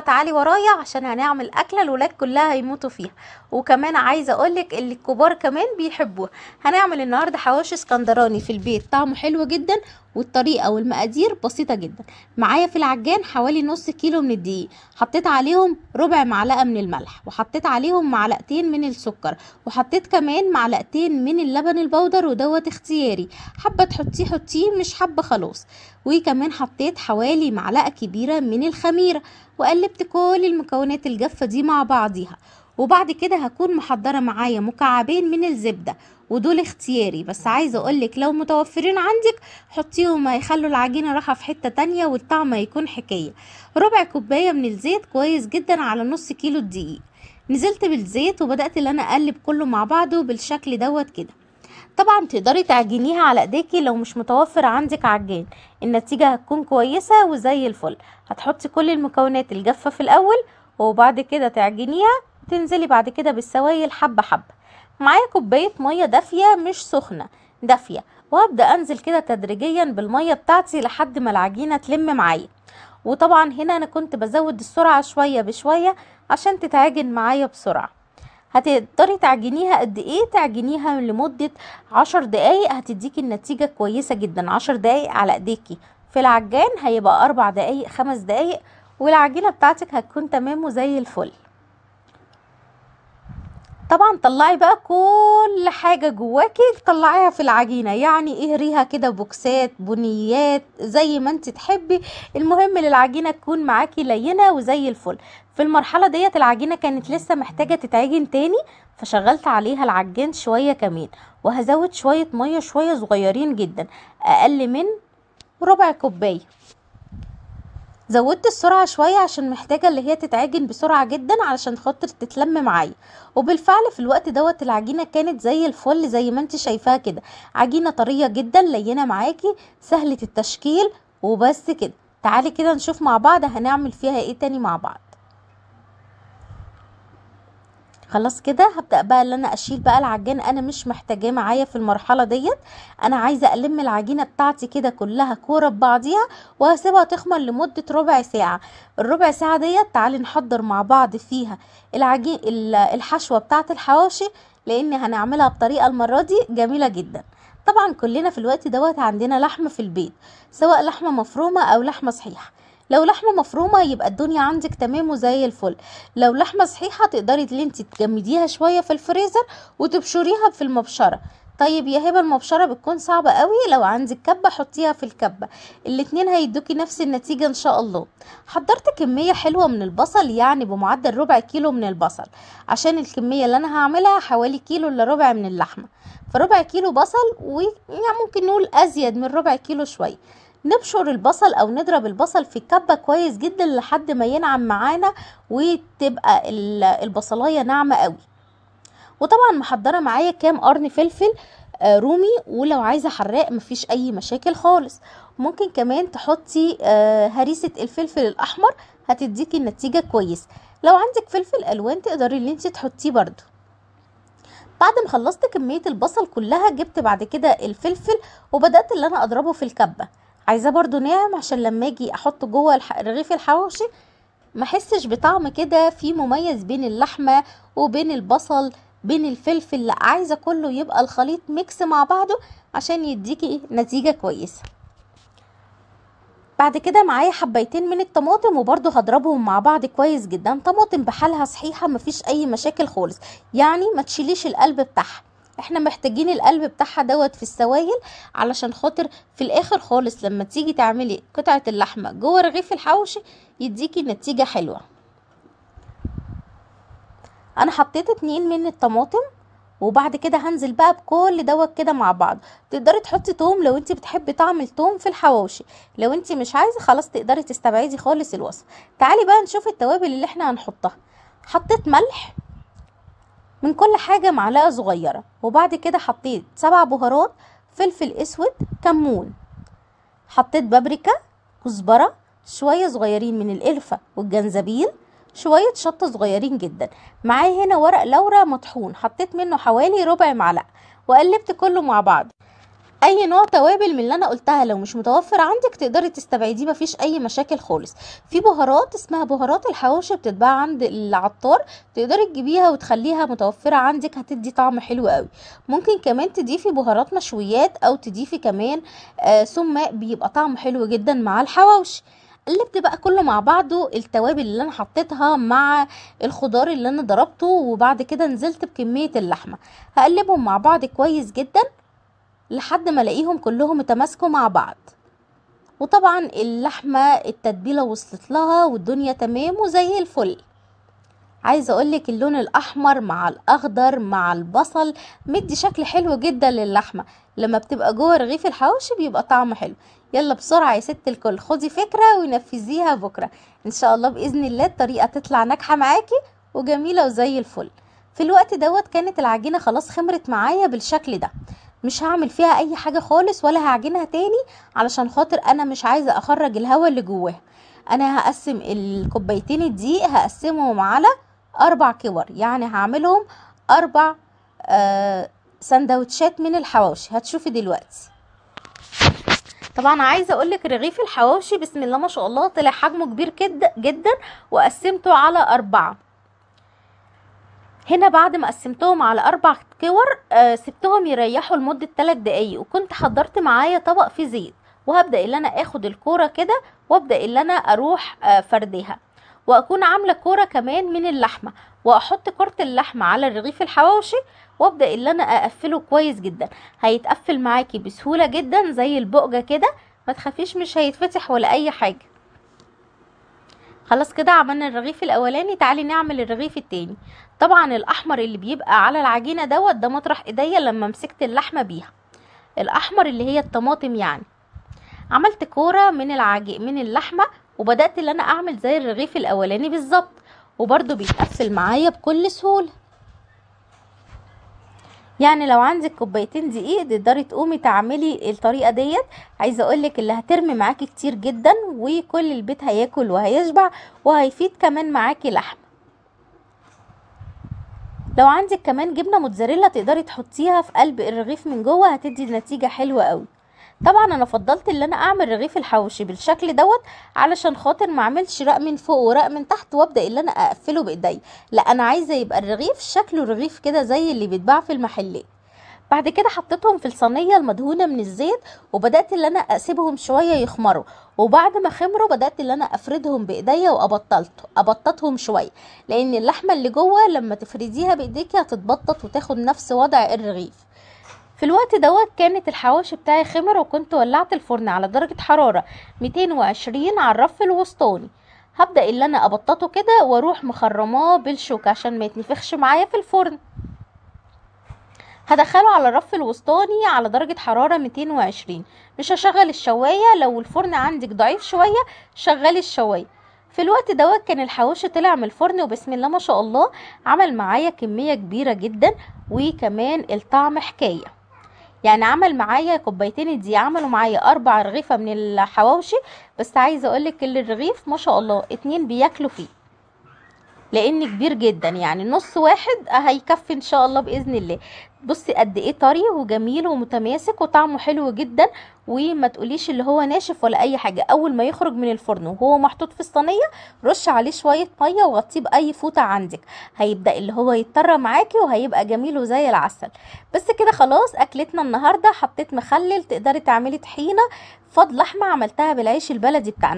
تعالي ورايا عشان هنعمل اكله الولاد كلها هيموتوا فيها وكمان عايزه اقولك اللي الكبار كمان بيحبوها هنعمل النهارده حواوشي اسكندراني في البيت طعمه حلو جدا والطريقه والمقادير بسيطه جدا معايا في العجان حوالي نص كيلو من الدقيق حطيت عليهم ربع معلقه من الملح وحطيت عليهم معلقتين من السكر وحطيت كمان معلقتين من اللبن البودر ودوت اختياري حابه تحطيه حطيه مش حابه خلاص وكمان حطيت حوالي معلقه كبيره من الخميره وقلبت كل المكونات الجافة دي مع بعضيها وبعد كده هكون محضرة معايا مكعبين من الزبدة ودول اختياري بس عايزة اقولك لو متوفرين عندك حطيهم هيخلوا العجينة راحة في حتة تانية والطعم هيكون حكاية ربع كوباية من الزيت كويس جدا على نص كيلو الدقيق نزلت بالزيت وبدأت ان انا اقلب كله مع بعضه بالشكل دوت كده طبعا تقدري تعجنيها على ايديكي لو مش متوفر عندك عجان النتيجة هتكون كويسة وزي الفل هتحطي كل المكونات الجافة في الاول وبعد كده تعجنيها تنزلي بعد كده بالسوائل حبة حبة معايا كوباية مية دافية مش سخنة دافية وابدأ انزل كده تدريجيا بالمية بتاعتي لحد ما العجينة تلم معايا وطبعا هنا انا كنت بزود السرعة شوية بشوية عشان تتعجن معايا بسرعة هتقدري تعجنيها قد ايه تعجنيها لمدة عشر دقايق هتديكي النتيجة كويسة جدا عشر دقايق على ايديكي في العجان هيبقى اربع دقايق خمس دقايق والعجينة بتاعتك هتكون تمام وزي الفل طبعا طلعي بقى كل حاجة جواكي طلعيها في العجينة يعني اهريها كده بوكسات بنيات زي ما انت تحبي المهم للعجينة تكون معاكي لينة وزي الفل في المرحلة ديت العجينة كانت لسه محتاجة تتعجن تاني فشغلت عليها العجان شوية كمان وهزود شوية مية شوية صغيرين جدا اقل من ربع كوباية زودت السرعة شوية عشان محتاجة اللي هي تتعجن بسرعة جدا علشان خاطر تتلم معايا وبالفعل في الوقت دوت العجينة كانت زي الفل زي ما انت شايفاها كده عجينة طرية جدا لينة معاكي سهلة التشكيل وبس كده تعالي كده نشوف مع بعض هنعمل فيها ايه تاني مع بعض خلاص كده هبدا بقى ان انا اشيل بقى العجان انا مش محتاجاه معايا في المرحله ديت انا عايزه الم العجينه بتاعتي كده كلها كوره ببعضيها وهسيبها تخمر لمده ربع ساعه الربع ساعه ديت تعالي نحضر مع بعض فيها العجين الحشوه بتاعه الحواشي لان هنعملها بطريقه المره دي جميله جدا طبعا كلنا في الوقت دوت عندنا لحم في البيت سواء لحمه مفرومه او لحمه صحيحه لو لحمه مفرومه يبقى الدنيا عندك تمام وزي الفل لو لحمه صحيحه تقدري ان انت تجمديها شويه في الفريزر وتبشريها في المبشره طيب يا هبه المبشره بتكون صعبه قوي لو عندك كبه حطيها في الكبه الاتنين هيدوكي نفس النتيجه ان شاء الله حضرت كميه حلوه من البصل يعني بمعدل ربع كيلو من البصل عشان الكميه اللي انا هعملها حوالي كيلو الا ربع من اللحمه فربع كيلو بصل ويعني ممكن نقول ازيد من ربع كيلو شويه نبشر البصل او نضرب البصل في الكبة كويس جدا لحد ما ينعم معانا وتبقى البصلاية ناعمة قوي وطبعا محضرة معايا كام قرن فلفل آه، رومي ولو عايزه حراق مفيش اي مشاكل خالص ممكن كمان تحطي آه، هريسه الفلفل الاحمر هتديكي النتيجه كويس لو عندك فلفل الوان تقدري ان انت تحطيه برده بعد ما خلصت كميه البصل كلها جبت بعد كده الفلفل وبدات اللي انا اضربه في الكبه عايزاه برضو ناعم عشان لما اجي احط جوه رغيف الحواوشي ما احسش بطعم كده في مميز بين اللحمه وبين البصل بين الفلفل لا عايزه كله يبقى الخليط ميكس مع بعضه عشان يديكي نتيجه كويسه بعد كده معايا حبيتين من الطماطم وبرضو هضربهم مع بعض كويس جدا طماطم بحالها صحيحه مفيش اي مشاكل خالص يعني ما تشيليش القلب بتاعها احنا محتاجين القلب بتاعها دوت في السوائل علشان خاطر في الاخر خالص لما تيجي تعملي قطعة اللحمة جوه رغيف الحوشي يديكي نتيجة حلوة انا حطيت اتنين من الطماطم وبعد كده هنزل بقى بكل دوت كده مع بعض تقدري تحطي توم لو انت بتحبي طعم التوم في الحواوشي لو انت مش عايزه خلاص تقدري تستبعدي خالص الوصف تعالي بقى نشوف التوابل اللي احنا هنحطها حطيت ملح من كل حاجة معلقة صغيرة وبعد كده حطيت سبع بهارات فلفل اسود كمون حطيت بابريكا كزبرة شوية صغيرين من القرفة والجنزبيل شوية شطة صغيرين جدا معايا هنا ورق لورا مطحون حطيت منه حوالي ربع معلقة وقلبت كله مع بعض اي نوع توابل من اللي انا قلتها لو مش متوفر عندك تقدري تستبعديه مفيش اي مشاكل خالص في بهارات اسمها بهارات الحواوشي بتتباع عند العطار تقدري تجيبيها وتخليها متوفره عندك هتدي طعم حلو قوي ممكن كمان تضيفي بهارات مشويات او تضيفي كمان آه بيبقى طعم حلو جدا مع الحواوشي قلبت بقى كله مع بعضه التوابل اللي انا حطيتها مع الخضار اللي انا ضربته وبعد كده نزلت بكميه اللحمه هقلبهم مع بعض كويس جدا لحد ما الاقيهم كلهم تماسكوا مع بعض وطبعا اللحمه التتبيله وصلت لها والدنيا تمام وزي الفل عايزه اقولك اللون الاحمر مع الاخضر مع البصل مدي شكل حلو جدا للحمه لما بتبقى جوه رغيف الحواوشي بيبقى طعمه حلو يلا بسرعه يا ست الكل خدي فكره ونفذيها بكره ان شاء الله باذن الله الطريقه تطلع ناجحه معاكي وجميله وزي الفل في الوقت دوت كانت العجينه خلاص خمرت معايا بالشكل ده مش هعمل فيها اي حاجه خالص ولا هعجنها تاني علشان خاطر انا مش عايزه اخرج الهواء اللي جواها انا هقسم الكوبايتين دي هقسمهم على اربع كور يعني هعملهم اربع آه سندوتشات من الحواوشي هتشوفي دلوقتي طبعا عايزه اقول لك رغيف الحواوشي بسم الله ما شاء الله طلع حجمه كبير جدا جدا وقسمته على اربعه هنا بعد ما قسمتهم على اربع كور آه، سبتهم يريحوا لمده 3 دقايق وكنت حضرت معايا طبق فيه زيت وهبدا ان انا اخد الكوره كده وابدا ان انا اروح آه، فرديها واكون عامله كوره كمان من اللحمه واحط كره اللحمه على رغيف الحواوشي وابدا ان انا اقفله كويس جدا هيتقفل معاكي بسهوله جدا زي البقجه كده ما تخافيش مش هيتفتح ولا اي حاجه خلاص كده عملنا الرغيف الاولاني تعالي نعمل الرغيف التاني طبعا الاحمر اللي بيبقى على العجينه دوت ده مطرح ايديا لما مسكت اللحمه بيها الاحمر اللي هي الطماطم يعني عملت كوره من العج من اللحمه وبدات ان انا اعمل زي الرغيف الاولاني بالظبط وبرده بيتقفل معايا بكل سهوله يعني لو عندك كوبايتين دقيق تقدري تقومي تعملي الطريقه ديت عايزه اقولك اللي هترمي معاكي كتير جدا وكل البيت هياكل وهيشبع وهيفيد كمان معاكي لحم لو عندك كمان جبنه موتزاريلا تقدري تحطيها في قلب الرغيف من جوه هتدي نتيجه حلوه قوي طبعا انا فضلت ان انا اعمل رغيف الحوشي بالشكل دوت علشان خاطر ما اعملش رق من فوق ورق من تحت وابدا ان انا اقفله بايدي لا انا عايزه يبقى الرغيف شكله رغيف كده زي اللي بيتباع في المحلات بعد كده حطيتهم في الصينيه المدهونه من الزيت وبدات ان انا اسيبهم شويه يخمروا وبعد ما خمروا بدات ان انا افردهم بايديا وابطلت ابططهم شويه لان اللحمه اللي جوه لما تفرديها بايديك هتتبطط وتاخد نفس وضع الرغيف في الوقت دوت كانت الحواوشي بتاعي خمر وكنت ولعت الفرن على درجة حرارة 220 على الرف الوسطاني هبدأ اللي انا ابططه كده واروح مخرماه بالشوكة عشان ما يتنفخش معايا في الفرن هدخله على الرف الوسطاني على درجة حرارة 220 مش هشغل الشواية لو الفرن عندك ضعيف شوية شغلي الشواية في الوقت دوت كان الحواوشي طلع من الفرن وبسم الله ما شاء الله عمل معايا كمية كبيرة جدا وكمان الطعم حكاية يعني عمل معايا كوبايتين دي عملوا معايا اربع رغيفه من الحواوشي بس عايزه اقولك الرغيف ما شاء الله اتنين بياكلوا فيه لان كبير جدا يعني نص واحد هيكفي ان شاء الله باذن الله بصي قد ايه طري وجميل ومتماسك وطعمه حلو جدا وما تقوليش اللي هو ناشف ولا اي حاجه اول ما يخرج من الفرن وهو محطوط في الصينيه رش عليه شويه ميه وغطيه باي فوطه عندك هيبدا اللي هو يتطرى معاكي وهيبقى جميل وزي العسل بس كده خلاص اكلتنا النهارده حطيت مخلل تقدري تعملي طحينه فضل لحمه عملتها بالعيش البلدي بتاعنا